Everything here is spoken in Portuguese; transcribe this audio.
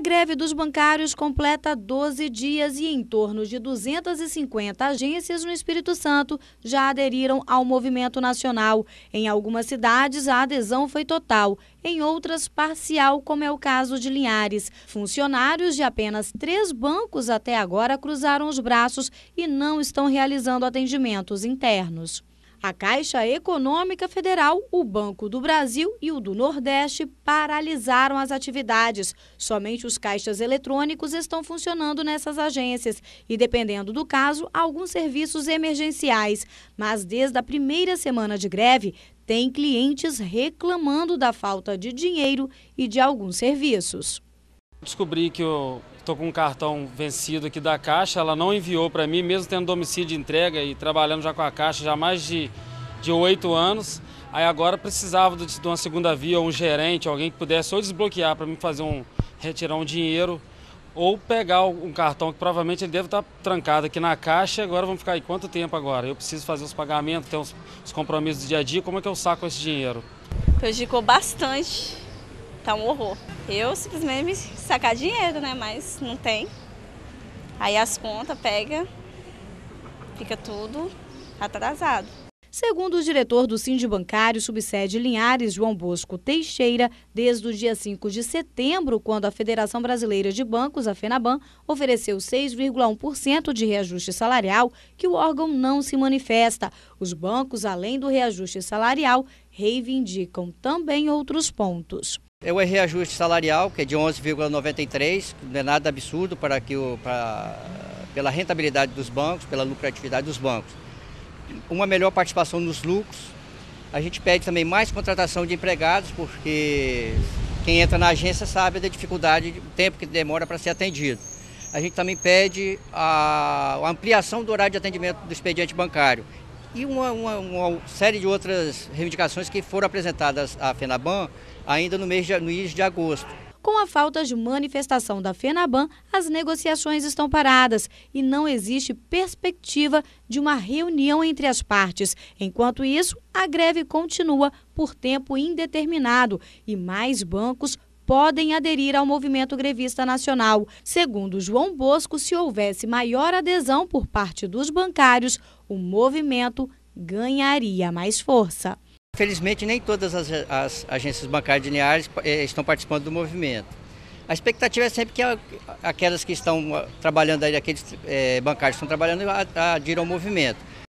A greve dos bancários completa 12 dias e em torno de 250 agências no Espírito Santo já aderiram ao movimento nacional. Em algumas cidades, a adesão foi total, em outras, parcial, como é o caso de Linhares. Funcionários de apenas três bancos até agora cruzaram os braços e não estão realizando atendimentos internos. A Caixa Econômica Federal, o Banco do Brasil e o do Nordeste paralisaram as atividades. Somente os caixas eletrônicos estão funcionando nessas agências e, dependendo do caso, alguns serviços emergenciais. Mas desde a primeira semana de greve, tem clientes reclamando da falta de dinheiro e de alguns serviços. Descobri que eu estou com um cartão vencido aqui da Caixa, ela não enviou para mim, mesmo tendo domicílio de entrega e trabalhando já com a Caixa já há mais de oito anos. Aí agora precisava de, uma segunda via, ou um gerente, alguém que pudesse ou desbloquear para mim fazer um retirar um dinheiro ou pegar um cartão que provavelmente ele deve estar tá trancado aqui na caixa. Agora vamos ficar aí quanto tempo agora? Eu preciso fazer os pagamentos, ter os, os compromissos do dia a dia. Como é que eu saco esse dinheiro? Prejudicou bastante tá um horror. Eu simplesmente me sacar dinheiro, né? Mas não tem. Aí as contas pega, fica tudo atrasado. Segundo o diretor do Sindi Bancário, subsede Linhares, João Bosco Teixeira, desde o dia 5 de setembro, quando a Federação Brasileira de Bancos, a FENABAN, ofereceu 6,1% de reajuste salarial, que o órgão não se manifesta. Os bancos, além do reajuste salarial, reivindicam também outros pontos. É o reajuste salarial, que é de 11,93, não é nada absurdo para que o, para, pela rentabilidade dos bancos, pela lucratividade dos bancos. Uma melhor participação nos lucros. A gente pede também mais contratação de empregados, porque quem entra na agência sabe da dificuldade, o tempo que demora para ser atendido. A gente também pede a, a ampliação do horário de atendimento do expediente bancário e uma, uma, uma, série de outras reivindicações que foram apresentadas à FENABAN ainda no mês de, no início de agosto. Com a falta de manifestação da FENABAN, as negociações estão paradas e não existe perspectiva de uma reunião entre as partes. Enquanto isso, a greve continua por tempo indeterminado e mais bancos podem aderir ao movimento grevista nacional. Segundo João Bosco, se houvesse maior adesão por parte dos bancários, o movimento ganharia mais força. Felizmente, nem todas as, as agências bancárias lineares eh, estão participando do movimento. A expectativa é sempre que aquelas que estão ah, trabalhando aí, aqueles é, bancários que estão trabalhando, adiram ao movimento.